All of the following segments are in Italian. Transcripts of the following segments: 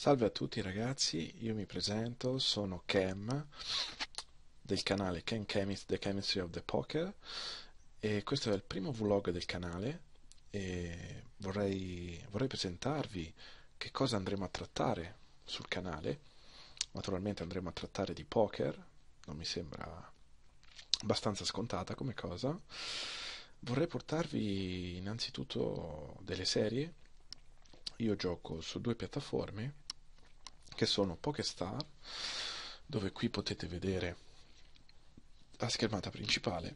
Salve a tutti ragazzi, io mi presento, sono Cam del canale Cam Chemist, The Chemistry of the Poker e questo è il primo vlog del canale e vorrei, vorrei presentarvi che cosa andremo a trattare sul canale naturalmente andremo a trattare di poker non mi sembra abbastanza scontata come cosa vorrei portarvi innanzitutto delle serie io gioco su due piattaforme che sono Pokestar, dove qui potete vedere la schermata principale.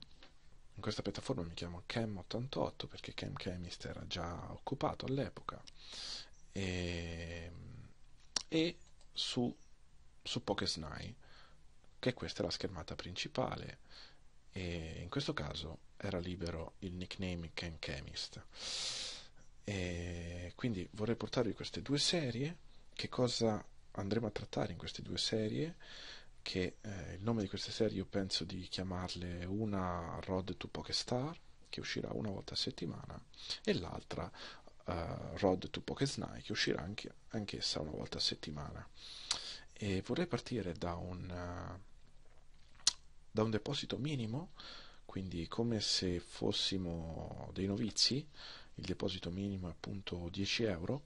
In questa piattaforma mi chiamo Chem88 perché Chem Chemist era già occupato all'epoca. E, e su, su Pokesnai, che questa è la schermata principale. E in questo caso era libero il nickname Chem Chemist. E quindi vorrei portarvi queste due serie. Che cosa andremo a trattare in queste due serie che eh, il nome di queste serie io penso di chiamarle una Road to Pokestar che uscirà una volta a settimana e l'altra uh, Road to Pokesnai che uscirà anche, anch'essa una volta a settimana e vorrei partire da un, eh, da un deposito minimo quindi come se fossimo dei novizi il deposito minimo è appunto 10 euro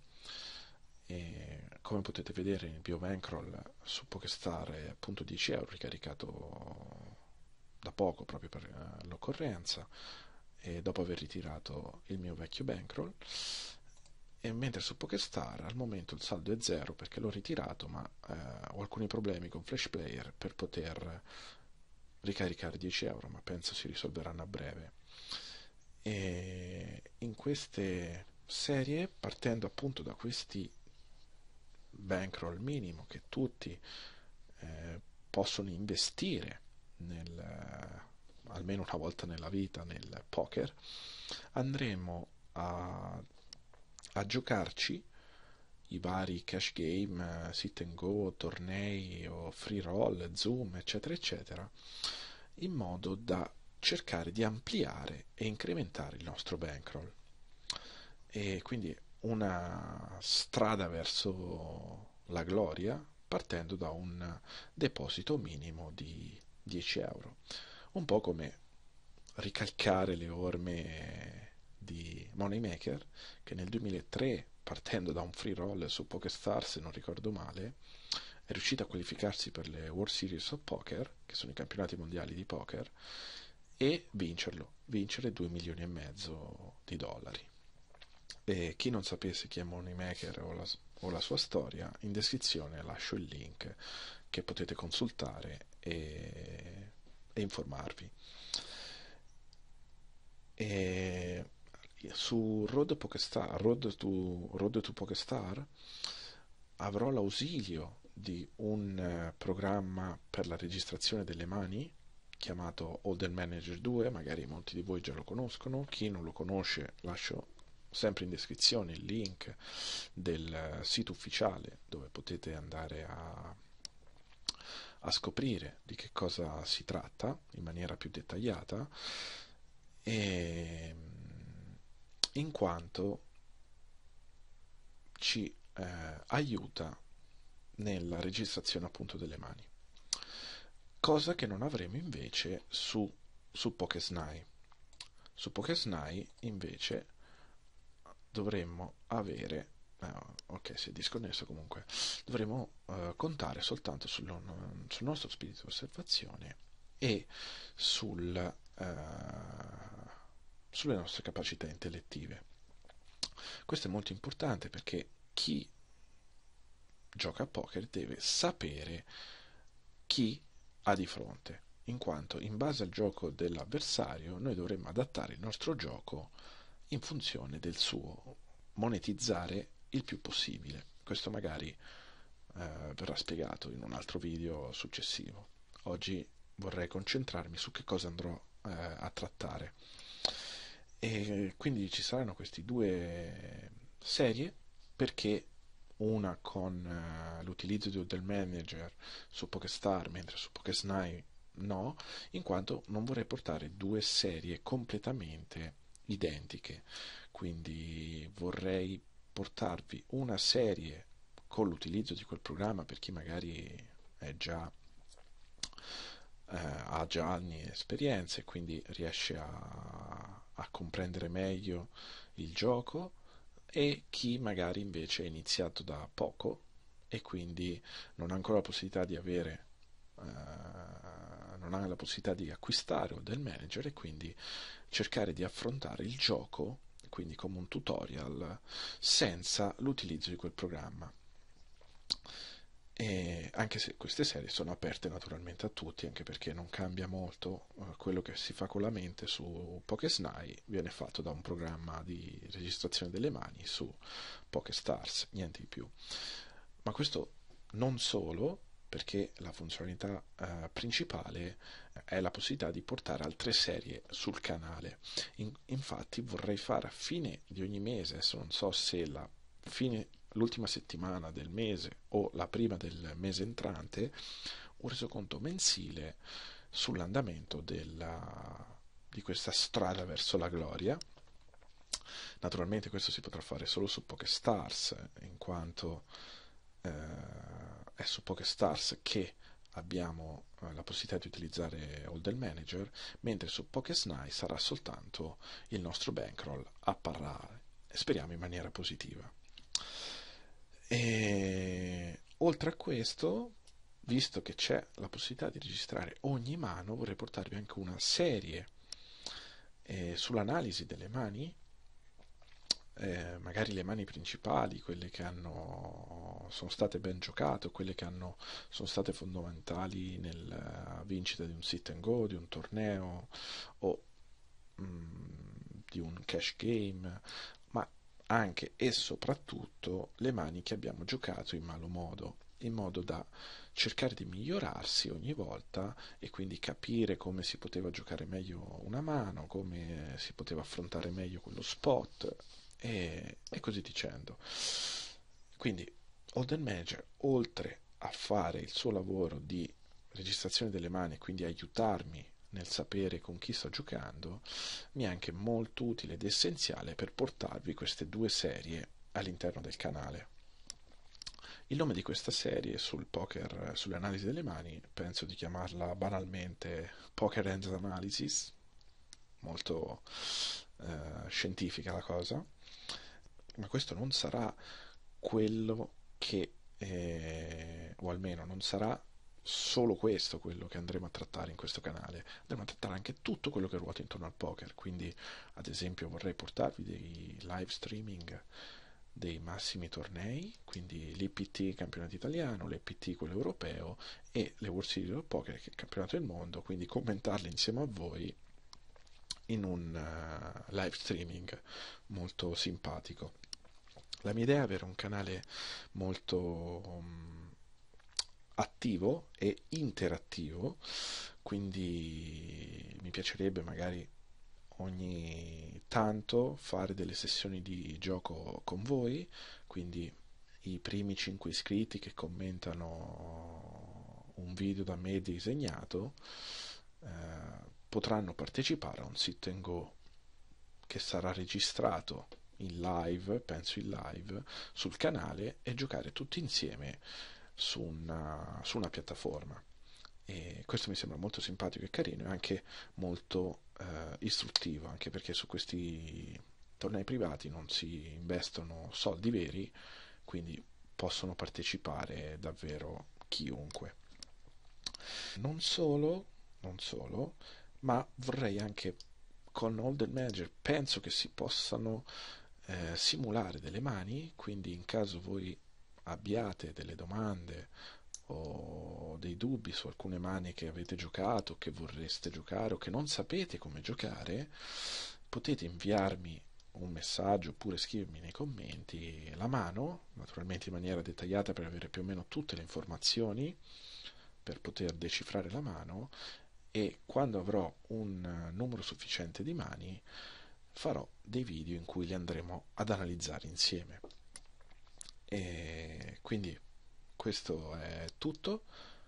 e come potete vedere il bankroll su Pokestar è appunto 10 euro ricaricato da poco proprio per eh, l'occorrenza e dopo aver ritirato il mio vecchio bankroll e mentre su Pokestar al momento il saldo è zero perché l'ho ritirato ma eh, ho alcuni problemi con Flash Player per poter ricaricare 10 euro ma penso si risolveranno a breve e in queste serie partendo appunto da questi bankroll minimo che tutti eh, possono investire nel, almeno una volta nella vita nel poker, andremo a, a giocarci i vari cash game, eh, sit and go, tornei o free roll, zoom, eccetera, eccetera, in modo da cercare di ampliare e incrementare il nostro bankroll. E quindi una strada verso la gloria partendo da un deposito minimo di 10 euro. Un po' come ricalcare le orme di Moneymaker che nel 2003 partendo da un free roll su PokerStars se non ricordo male è riuscito a qualificarsi per le World Series of Poker che sono i campionati mondiali di poker e vincerlo, vincere 2 milioni e mezzo di dollari. E chi non sapesse chi è Moneymaker o la, o la sua storia, in descrizione lascio il link che potete consultare e, e informarvi. E su Road, Pokestar, Road, to, Road to Pokestar avrò l'ausilio di un programma per la registrazione delle mani chiamato Older Manager 2, magari molti di voi già lo conoscono, chi non lo conosce lascio sempre in descrizione il link del sito ufficiale dove potete andare a, a scoprire di che cosa si tratta in maniera più dettagliata e ehm, in quanto ci eh, aiuta nella registrazione appunto delle mani cosa che non avremo invece su, su Pokesnai su Pokesnai invece dovremmo avere Uh, ok, si è disconnesso comunque. dovremmo uh, contare soltanto sul, sul, nostro spirito di osservazione e sul, uh, sulle nostre capacità intellettive. Questo è molto importante perché chi gioca a poker deve sapere chi ha di fronte, in quanto in base al gioco dell'avversario noi dovremmo adattare il nostro gioco in funzione del suo monetizzare il più possibile. Questo magari eh, verrà spiegato in un altro video successivo. Oggi vorrei concentrarmi su che cosa andrò eh, a trattare. E quindi ci saranno queste due serie perché una con eh, l'utilizzo del manager su Pokestar mentre su Pokesnai no, in quanto non vorrei portare due serie completamente identiche. Quindi vorrei portarvi una serie con l'utilizzo di quel programma per chi magari già, eh, ha già anni di esperienza e quindi riesce a, a comprendere meglio il gioco e chi magari invece è iniziato da poco e quindi non ha ancora la possibilità di avere eh, non ha la possibilità di acquistare o del manager e quindi cercare di affrontare il gioco, quindi come un tutorial, senza l'utilizzo di quel programma. E anche se queste serie sono aperte naturalmente a tutti, anche perché non cambia molto eh, quello che si fa con la mente su PokéSnai, viene fatto da un programma di registrazione delle mani su PokéStars, niente di più. Ma questo non solo, perché la funzionalità eh, principale eh, è la possibilità di portare altre serie sul canale. In, infatti vorrei fare a fine di ogni mese, adesso non so se la fine, l'ultima settimana del mese o la prima del mese entrante, un resoconto mensile sull'andamento della, di questa strada verso la gloria. Naturalmente questo si potrà fare solo su Pokestars, in quanto... Eh, è su PokéStars che abbiamo eh, la possibilità di utilizzare Holder Manager, mentre su PokéSnai sarà soltanto il nostro bankroll a parlare, speriamo in maniera positiva. E oltre a questo, visto che c'è la possibilità di registrare ogni mano, vorrei portarvi anche una serie eh, sull'analisi delle mani eh, magari le mani principali, quelle che hanno, sono state ben giocate quelle che hanno, sono state fondamentali nella eh, vincita di un sit and go, di un torneo o mh, mm, di un cash game, ma anche e soprattutto le mani che abbiamo giocato in malo modo, in modo da cercare di migliorarsi ogni volta e quindi capire come si poteva giocare meglio una mano, come si poteva affrontare meglio quello spot, e, e così dicendo. Quindi Holden Manager, oltre a fare il suo lavoro di registrazione delle mani, quindi aiutarmi nel sapere con chi sto giocando, mi è anche molto utile ed essenziale per portarvi queste due serie all'interno del canale. Il nome di questa serie sul poker, sull'analisi delle mani, penso di chiamarla banalmente Poker Hands Analysis, molto eh, scientifica la cosa, ma questo non sarà quello che, eh, o almeno non sarà solo questo quello che andremo a trattare in questo canale, andremo a trattare anche tutto quello che ruota intorno al poker, quindi ad esempio vorrei portarvi dei live streaming dei massimi tornei, quindi l'IPT campionato italiano, l'EPT quello europeo e le World Series of Poker che è il campionato del mondo, quindi commentarli insieme a voi in un uh, live streaming molto simpatico. La mia idea è avere un canale molto um, attivo e interattivo, quindi mi piacerebbe magari ogni tanto fare delle sessioni di gioco con voi, quindi i primi 5 iscritti che commentano un video da me disegnato eh, potranno partecipare a un sit and go che sarà registrato in live, penso in live, sul canale e giocare tutti insieme su una, su una piattaforma. E questo mi sembra molto simpatico e carino e anche molto eh, istruttivo, anche perché su questi tornei privati non si investono soldi veri, quindi possono partecipare davvero chiunque. Non solo, non solo, ma vorrei anche con All Manager penso che si possano eh, simulare delle mani, quindi in caso voi abbiate delle domande o dei dubbi su alcune mani che avete giocato, che vorreste giocare o che non sapete come giocare, potete inviarmi un messaggio oppure scrivermi nei commenti la mano, naturalmente in maniera dettagliata per avere più o meno tutte le informazioni per poter decifrare la mano e quando avrò un numero sufficiente di mani farò dei video in cui li andremo ad analizzare insieme. E quindi questo è tutto.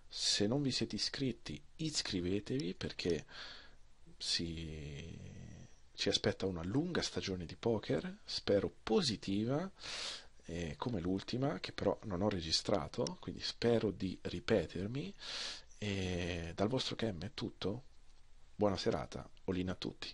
Se non vi siete iscritti, iscrivetevi perché si... ci aspetta una lunga stagione di poker, spero positiva, eh, come l'ultima, che però non ho registrato, quindi spero di ripetermi. E dal vostro Chem è tutto. Buona serata, Olina a tutti.